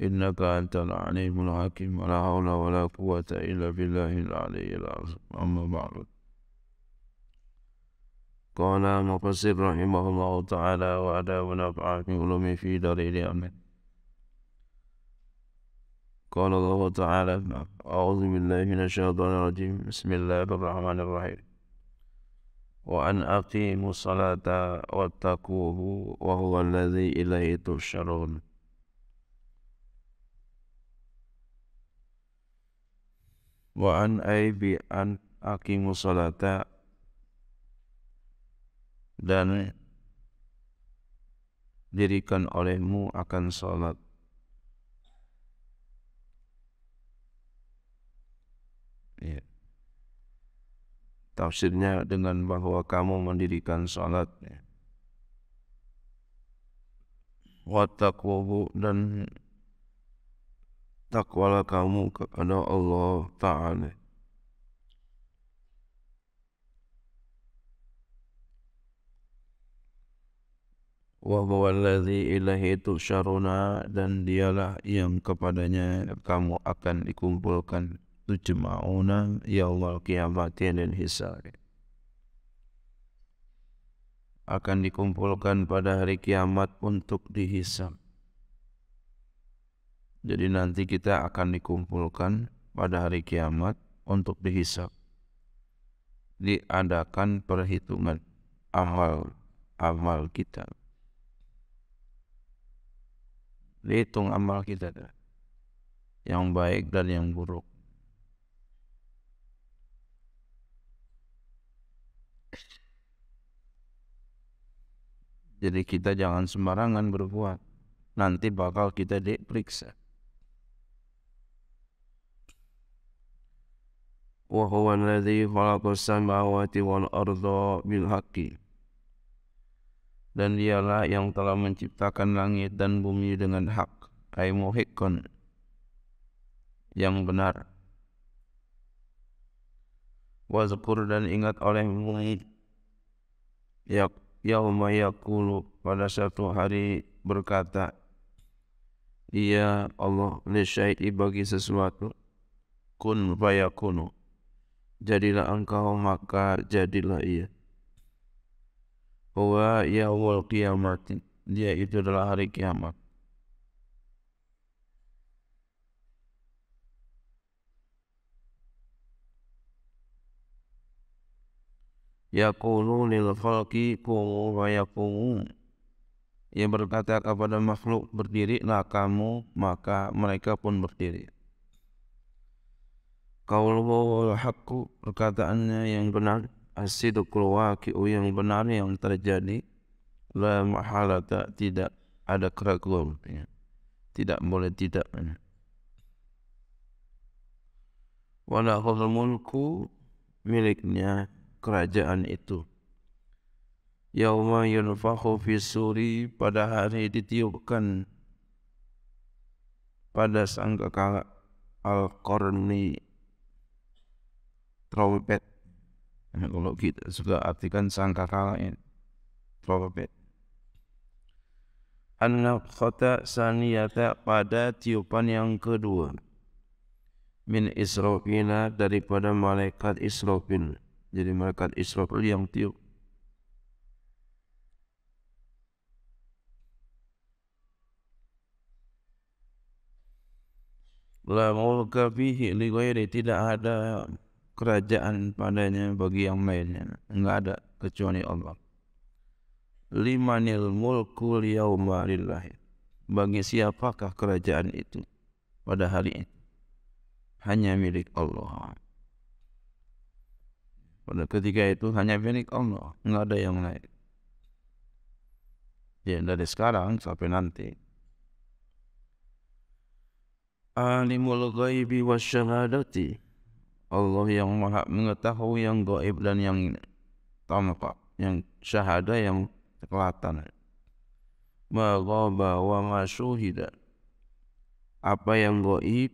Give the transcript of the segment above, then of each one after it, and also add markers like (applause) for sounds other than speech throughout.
إنك أنت العليم الحكيم ولا حول ولا قوة إلا بالله العلي العظيم أما بعد قال المفسر رحمه الله تعالى وعلى ونفع في علومه في دليل أمن قال الله تعالى أعوذ بالله من الشيطان الرجيم بسم الله الرحمن الرحيم وأن أقيموا الصلاة واتقوه وهو الذي إليه تحشرون wa an ay bi an aqimu salata dan dirikan olehmu akan salat ya. tafsirnya dengan bahwa kamu mendirikan salat ya. wattaqwahu dan takwalah kamu kepada Allah Ta'ala. Wa huwa alladhi ilahi tusyaruna dan dialah yang kepadanya kamu akan dikumpulkan tujma'una yaumal qiyamati dan hisabi akan dikumpulkan pada hari kiamat untuk dihisab. Jadi nanti kita akan dikumpulkan pada hari kiamat untuk dihisap. Diadakan perhitungan amal amal kita. Dihitung amal kita yang baik dan yang buruk. Jadi kita jangan sembarangan berbuat. Nanti bakal kita diperiksa. وهو الذي خلق الsamawati wal arda bil haqqi dan dialah yang telah menciptakan langit dan bumi dengan hak ay muhiqqan yang benar wazkur dan ingat olehmu ya yauma yaqulu pada satu hari berkata Iya Allah li bagi sesuatu kun fayakunu Jadilah engkau maka jadilah ia Huwa yaumul kiamat Dia itu adalah hari kiamat Yaqulu lil khalqi kumu wa yaqumu Ia berkata kepada makhluk berdirilah kamu maka mereka pun berdiri Kaulmu walhaqku perkataannya yang benar Asidukul waqi'u yang benar yang terjadi La mahalata tidak ada keraguan ya. Tidak boleh tidak ya. Walakul mulku miliknya kerajaan itu Yawma yunfahu fi pada hari ditiupkan Pada sangka al-Qarni terlalu nah, kalau kita juga artikan sangka kalanya terlalu Anak kota nafkhata saniyata pada tiupan yang kedua Min Israfina daripada malaikat Israfil Jadi malaikat Israfil yang tiup La mulka fihi li tidak ada kerajaan padanya bagi yang lainnya. Enggak ada kecuali Allah. Limanil mulku liyauma lillahi. Bagi siapakah kerajaan itu pada hari ini Hanya milik Allah. Pada ketika itu hanya milik Allah, enggak ada yang lain. Ya, dari sekarang sampai nanti. Alimul ghaibi wasyahadati Allah yang maha mengetahui yang gaib dan yang tampak yang syahada yang kelihatan ma ghaba wa ma apa yang gaib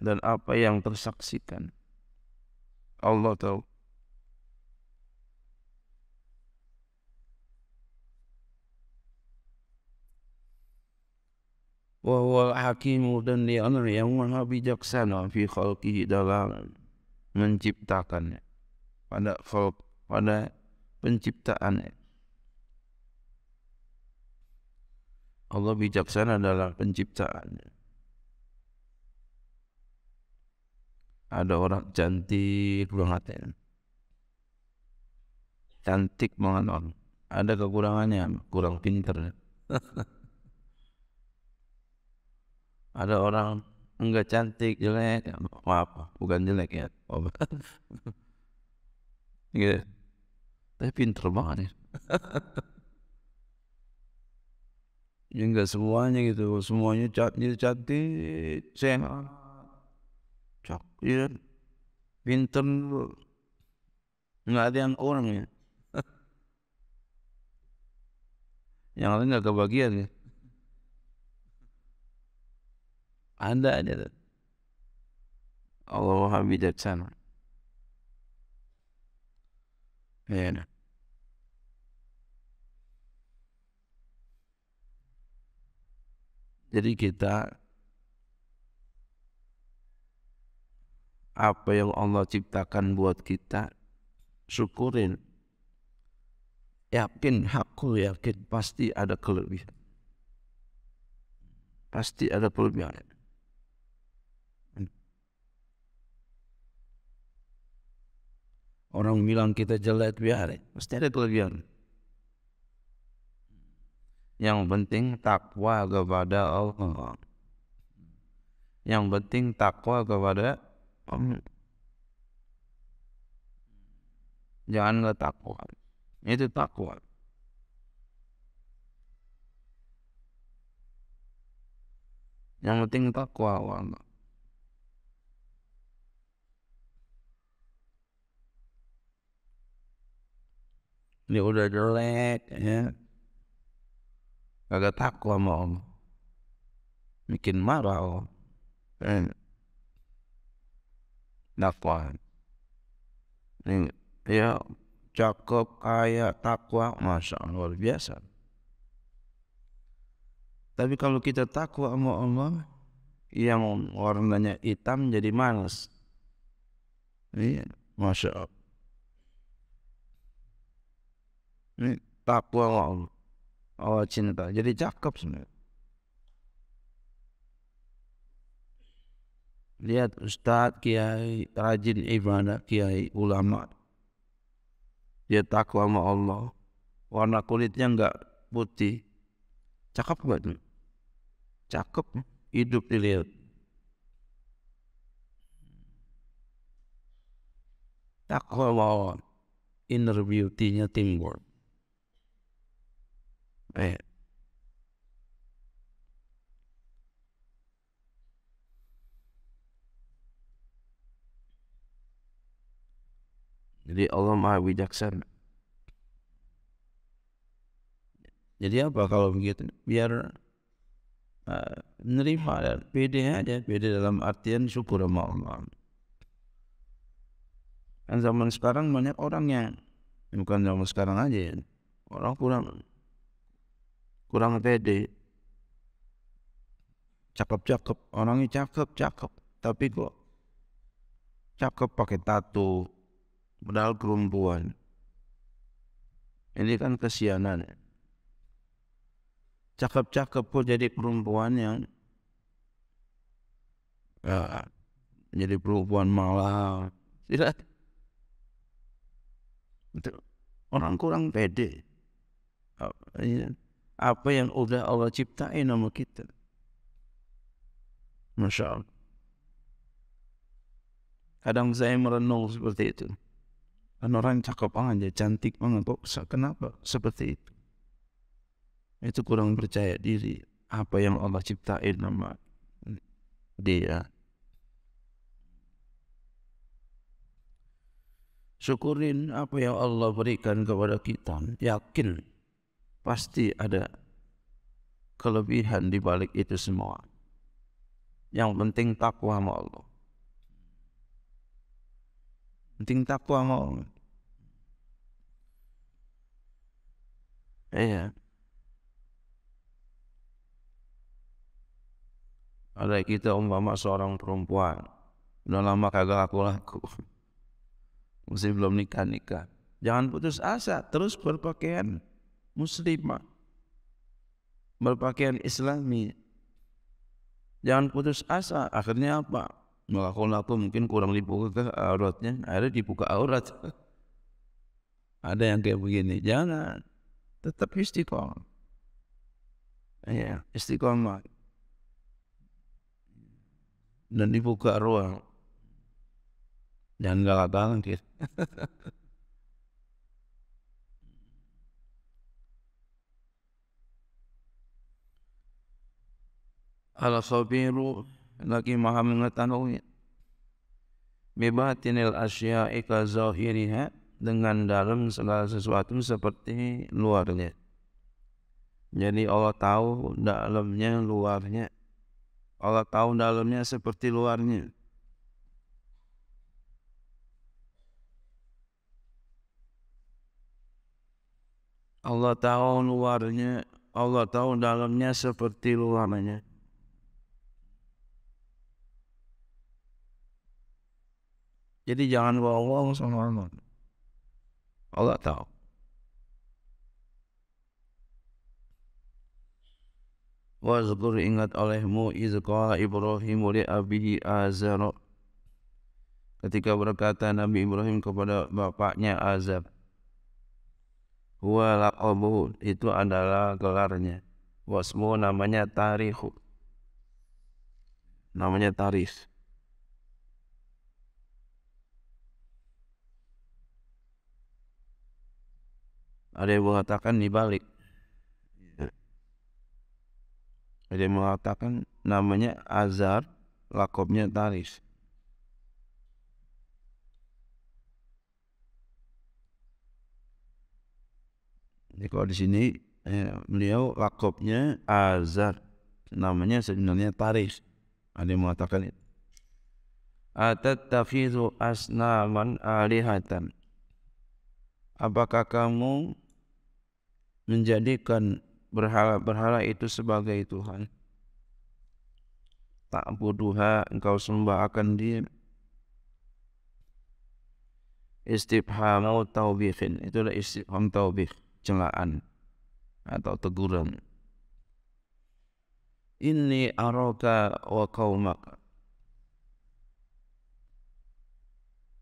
dan apa yang tersaksikan Allah tahu وهو الحكيم dan dia yang maha bijaksana fi khalqihi dalam menciptakannya pada khalq pada penciptaannya Allah bijaksana dalam penciptaannya ada orang cantik banget cantik banget orang ada kekurangannya kurang pintar. (laughs) ada orang enggak cantik jelek maaf ya, bukan jelek ya gitu (laughs) tapi pinter banget ya ya enggak semuanya gitu semuanya cantik cantik sehat cakir iya. pinter nggak ada yang orang ya (laughs) yang lain nggak kebagian ya Ada aja tuh. Allah maha bijaksana. Ya. Nah. Jadi kita apa yang Allah ciptakan buat kita syukurin yakin hakku yakin pasti ada kelebihan pasti ada kelebihan Orang bilang kita jelek biarin, pasti ada kelebihan. Yang penting takwa kepada Allah. Yang penting takwa kepada Allah. Jangan nggak takwa. Itu takwa. Yang penting takwa Allah. Ini udah jelek ya agak takwa sama Allah bikin marah om, eh. takwa ini ya cakep kaya takwa masya Allah luar biasa tapi kalau kita takwa sama Allah yang warnanya hitam jadi malas iya masya Allah ini takwa Allah Allah cinta jadi cakep sebenarnya lihat ustad kiai rajin ibadah kiai ulama dia takwa sama Allah warna kulitnya enggak putih cakep banget tuh cakep hidup dilihat takwa Allah inner beauty-nya timbul Eh. Jadi Allah maha bijaksana. Jadi apa kalau begitu? Biar uh, menerima dan ya. pede aja. Pede dalam artian syukur sama Allah. Kan zaman sekarang banyak orang yang bukan zaman sekarang aja ya. Orang kurang kurang pede cakep-cakep orangnya cakep-cakep tapi kok cakep pakai tato padahal perempuan ini kan kesianan cakep-cakep ya. kok jadi perempuan yang ya, jadi perempuan malah tidak orang kurang pede oh, iya apa yang udah Allah ciptain nama kita. Masya Allah. Kadang saya merenung seperti itu. Kan orang cakep aja, cantik banget. Kok kenapa seperti itu? Itu kurang percaya diri. Apa yang Allah ciptain nama dia. Syukurin apa yang Allah berikan kepada kita. Yakin pasti ada kelebihan di balik itu semua. Yang penting takwa sama Allah. Penting takwa sama Allah. Iya. Ada kita umpama seorang perempuan udah lama kagak aku laku, masih belum nikah nikah. Jangan putus asa, terus berpakaian muslimah berpakaian islami jangan putus asa akhirnya apa melakukan laku mungkin kurang dibuka auratnya akhirnya dibuka aurat (laughs) ada yang kayak begini jangan tetap istiqomah ya istiqomah dan dibuka ruang jangan galak-galak gitu (laughs) Allah khabiru lagi maha mengetahui Bibatinil asya'i ka zahiriha Dengan dalam segala sesuatu seperti luarnya Jadi Allah tahu dalamnya luarnya Allah tahu dalamnya seperti luarnya Allah tahu luarnya Allah tahu dalamnya seperti luarnya Jadi jangan bohong sama Allah. Allah tahu. Wazkur ingat olehmu izqala Ibrahim li abihi Azar. Ketika berkata Nabi Ibrahim kepada bapaknya Azab, Huwa laqabuhu itu adalah gelarnya. Wasmu namanya Tarikh. Namanya Tarikh. ada yang mengatakan dibalik ada yang mengatakan namanya azar lakopnya taris Jadi kalau di sini eh, beliau lakopnya Azhar, namanya sebenarnya Taris. Ada yang mengatakan itu. Atat tafizu asnaman alihatan. Apakah kamu menjadikan berhala-berhala itu sebagai Tuhan. Tak buduha engkau sembah akan dia. Istibhamu taubikhin. Itulah istibham taubik. Celaan atau teguran. ini aroka wa kaumaka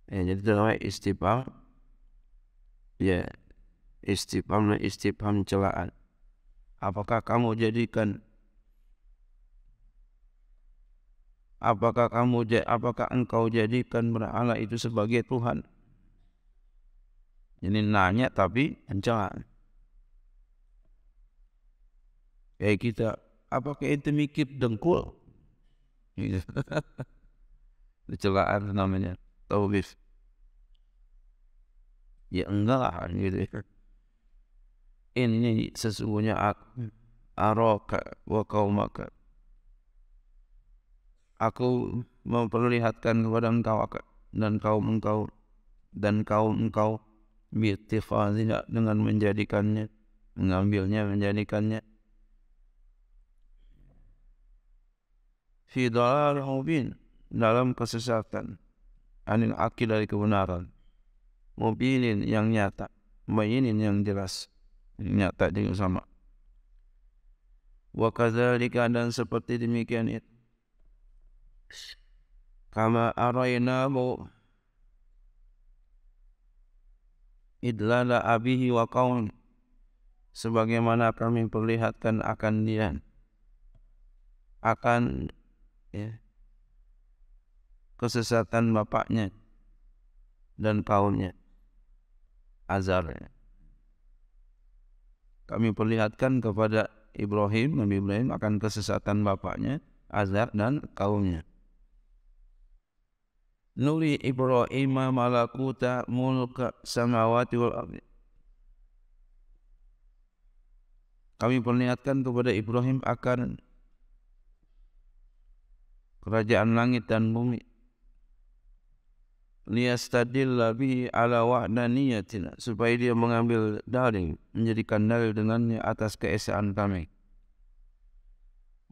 Ya, jadi itu namanya istibham. Ya, Istifhamnya istifham celaan. Apakah kamu jadikan Apakah kamu apakah engkau jadikan berhala itu sebagai Tuhan? Jadi nanya tapi celaan. Kayak kita, apakah itu mikir dengkul? Gitu. (laughs) itu celaan namanya, taubif. Ya enggak lah gitu ya ini sesungguhnya aku hmm. aroka wa kaumaka aku memperlihatkan kepada engkau dan kaum engkau dan kaum engkau bitifazina dengan menjadikannya mengambilnya menjadikannya fi dalal mubin dalam kesesatan anil akil dari kebenaran mubinin yang nyata bayinin yang jelas nyata juga sama wa kadzalika dan seperti demikian itu kama arainahu idlala abihi wa qaum sebagaimana kami perlihatkan akan dia akan ya, kesesatan bapaknya dan kaumnya azarnya kami perlihatkan kepada Ibrahim, Nabi Ibrahim akan kesesatan bapaknya, Azar dan kaumnya. Nuri Ibrahim malakuta mulka samawati wal ardi. Kami perlihatkan kepada Ibrahim akan kerajaan langit dan bumi liyastadilla bihi ala wahdaniyatina supaya dia mengambil dalil menjadikan dalil dengannya atas keesaan kami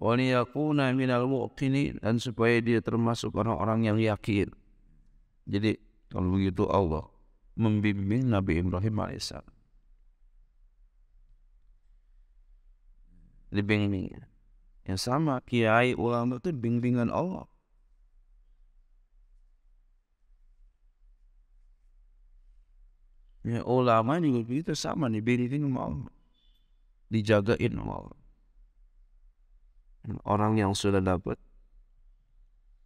waliyakuna minal muqinin dan supaya dia termasuk orang-orang yang yakin jadi kalau begitu Allah membimbing Nabi Ibrahim alaihissalam dibimbing yang sama kiai ulama itu bimbingan Allah Ya, ulama juga begitu sama nih, beridin mau dijagain mau. Orang yang sudah dapat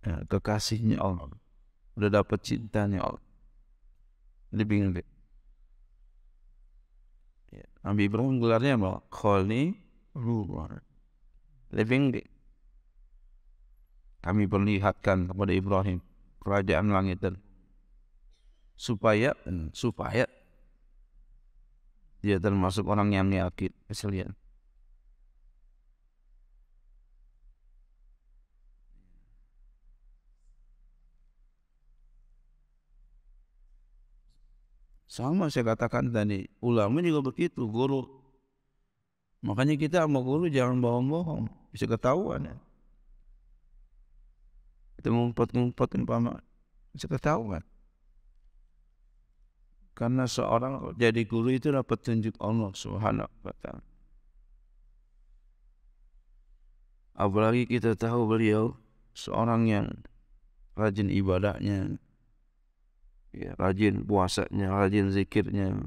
ya, kekasihnya Allah, sudah dapat cintanya Allah. Jadi bingung Ya. Nabi Ibrahim gelarnya apa? Kholi Ruwar. Living day. Kami perlihatkan kepada Ibrahim kerajaan langit dan supaya supaya dia termasuk orang yang yakin misalnya sama saya katakan tadi ulama juga begitu guru makanya kita sama guru jangan bohong-bohong bisa ketahuan ya kita ngumpet empat empat bisa ketahuan karena seorang jadi guru itulah petunjuk Allah Subhanahu wa taala. Apalagi kita tahu beliau seorang yang rajin ibadahnya, ya, rajin puasanya, rajin zikirnya,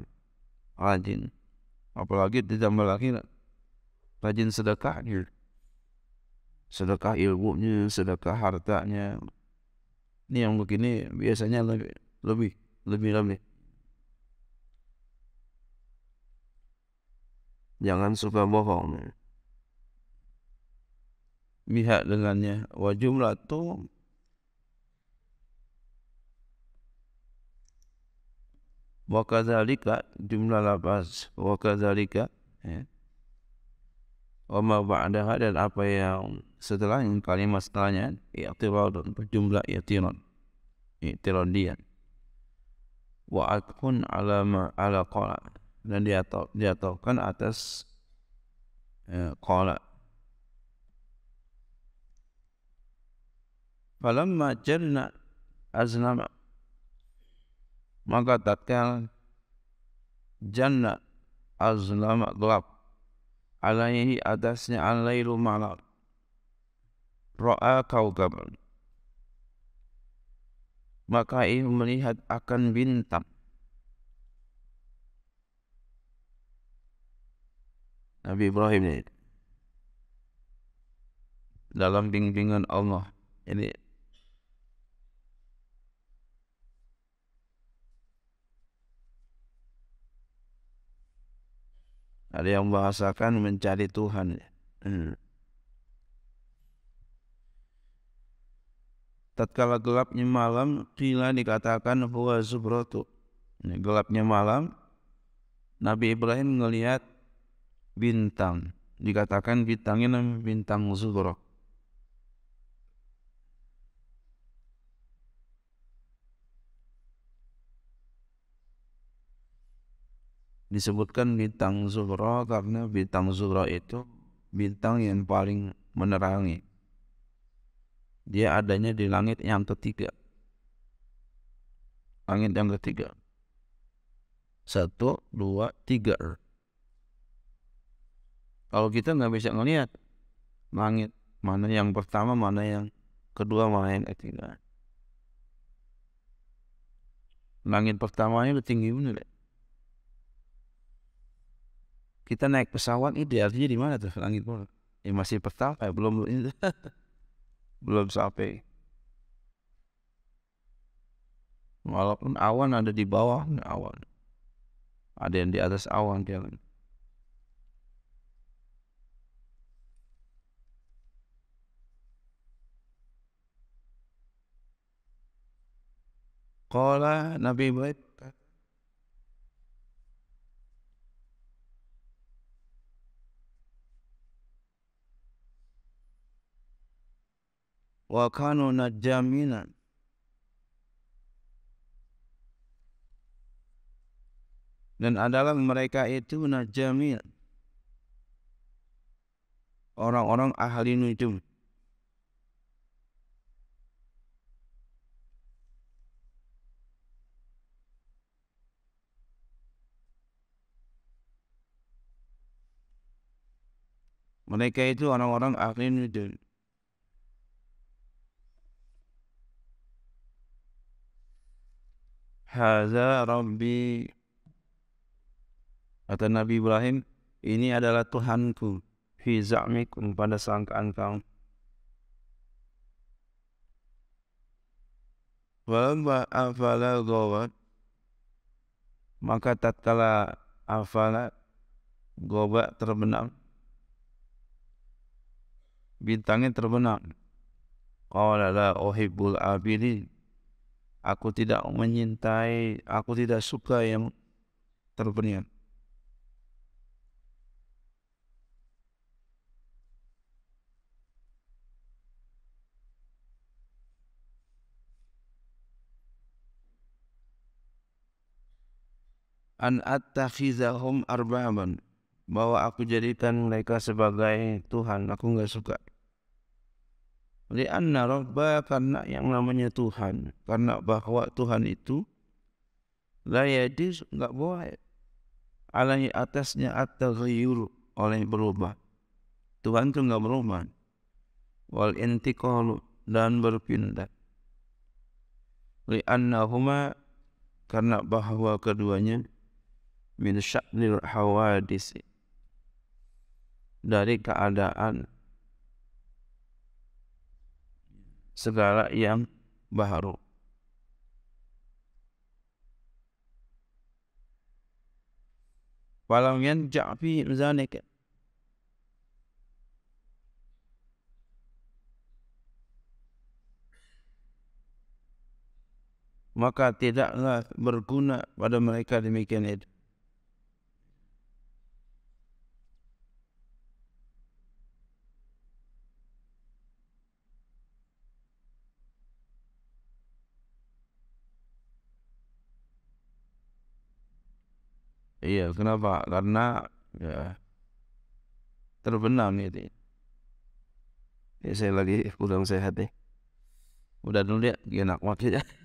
rajin. Apalagi ditambah lagi rajin sedekahnya. Sedekah ilmunya, sedekah hartanya. Ini yang begini biasanya lebih lebih lebih lebih jangan suka bohong pihak dengannya wa jumlah tu wa jumlah lapas wa kadzalika ya. wa ma ba'daha dan apa yang setelah yang kalimat setelahnya i'tiradun berjumlah i'tirad i'tiradiyan wa akun ala ma ala qala dan diatok, diatokkan atas kolak. Ya, Falam Falamma jarna aznama maka tatkala jannah azlama gelap alaihi atasnya alailu malam kau kaukab maka ia melihat akan bintang Nabi Ibrahim ini dalam bimbingan Allah ini ada yang bahasakan mencari Tuhan hmm. tatkala gelapnya malam kila dikatakan huwa zubratu gelapnya malam Nabi Ibrahim melihat bintang. Dikatakan bintangnya namanya bintang Zuhro disebutkan bintang Zuhro karena bintang Zuhro itu bintang yang paling menerangi. Dia adanya di langit yang ketiga. Langit yang ketiga. Satu, dua, tiga. Kalau kita nggak bisa ngelihat langit mana yang pertama, mana yang kedua, mana yang ketiga. Langit pertamanya udah tinggi bener. Ya? Kita naik pesawat ini artinya di mana tuh langit pun? Ya masih pertama, ya belum (laughs) belum sampai. Walaupun awan ada di bawah awan, ada yang di atas awan dia. Qala Nabi Ibrahim wa kanu najaminan dan adalah mereka itu najamin orang-orang ahli nujum Mereka itu orang-orang ahli nuzul. Haza Rabbi Kata Nabi Ibrahim Ini adalah Tuhanku Fi za'mikum pada sangkaan kamu Walamma afala gawat Maka tatkala afala Gobak terbenam bintangnya terbenam. Qala la uhibbul abidin. Aku tidak menyintai, aku tidak suka yang terbenam. an attakhizahum arbaban bahwa aku jadikan mereka sebagai Tuhan aku nggak suka Lianna Rabba karena yang namanya Tuhan. Karena bahwa Tuhan itu la yadir enggak boleh. Alai atasnya at riur oleh berubah. Tuhan itu enggak berubah. Wal intiqalu dan berpindah. huma karena bahwa keduanya min sya'nil hawadis dari keadaan segala yang baru. Walau yang fi zalika maka tidaklah berguna pada mereka demikian itu. Iya kenapa karena ya terbenam itu. Ya saya lagi kurang sehat ya. Udah dulu ya, enak ya